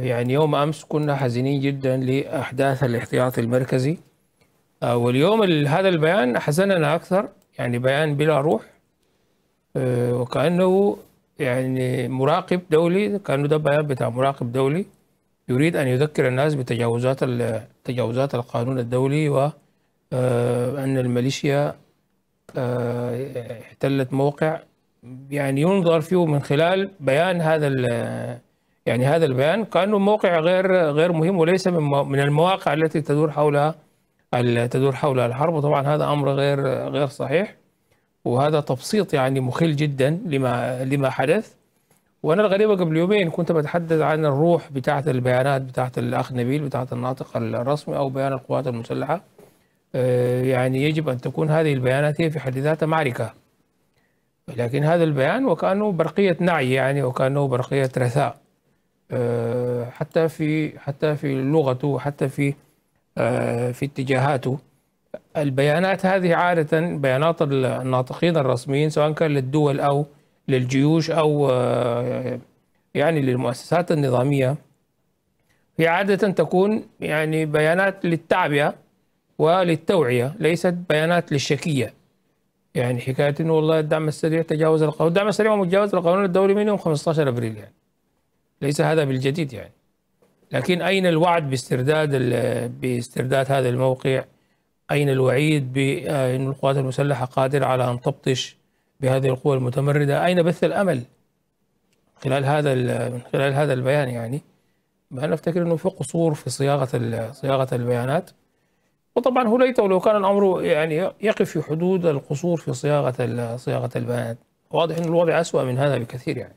يعني يوم امس كنا حزينين جدا لاحداث الاحتياطي المركزي آه، واليوم هذا البيان حزننا اكثر يعني بيان بلا روح آه، وكانه يعني مراقب دولي كانه ده بيان بتاع مراقب دولي يريد ان يذكر الناس بتجاوزات تجاوزات القانون الدولي و آه، ان الميليشيا احتلت موقع يعني ينظر فيه من خلال بيان هذا يعني هذا البيان كانه موقع غير غير مهم وليس من من المواقع التي تدور حولها تدور حولها الحرب وطبعا هذا امر غير غير صحيح وهذا تبسيط يعني مخل جدا لما لما حدث وانا الغريبه قبل يومين كنت بتحدث عن الروح بتاعه البيانات بتاعه الاخ نبيل بتاعه الناطق الرسمي او بيان القوات المسلحه آه، يعني يجب ان تكون هذه البيانات هي في حد ذاتها معركه لكن هذا البيان وكانه برقيه نعي يعني وكانه برقيه رثاء آه، حتى في حتى في لغته حتى في آه، في اتجاهاته البيانات هذه عادة بيانات الناطقين الرسميين سواء كان للدول أو للجيوش أو آه، يعني للمؤسسات النظامية هي عادة تكون يعني بيانات للتعبئة وللتوعية ليست بيانات للشكية يعني حكاية إنه والله الدعم السريع تجاوز القانون الدعم السريع متجاوز القانون الدولي من يوم 15 أبريل يعني ليس هذا بالجديد يعني لكن أين الوعد باسترداد باسترداد هذا الموقع أين الوعيد بأن آه، القوات المسلحة قادرة على أن تبطش بهذه القوى المتمردة أين بث الأمل خلال هذا من خلال هذا البيان يعني ما نفتكر أنه في قصور في صياغة صياغة البيانات وطبعا هو ليت ولو كان الأمر يعني يقف في حدود القصور في صياغة صياغة البيانات واضح أن الوضع أسوأ من هذا بكثير يعني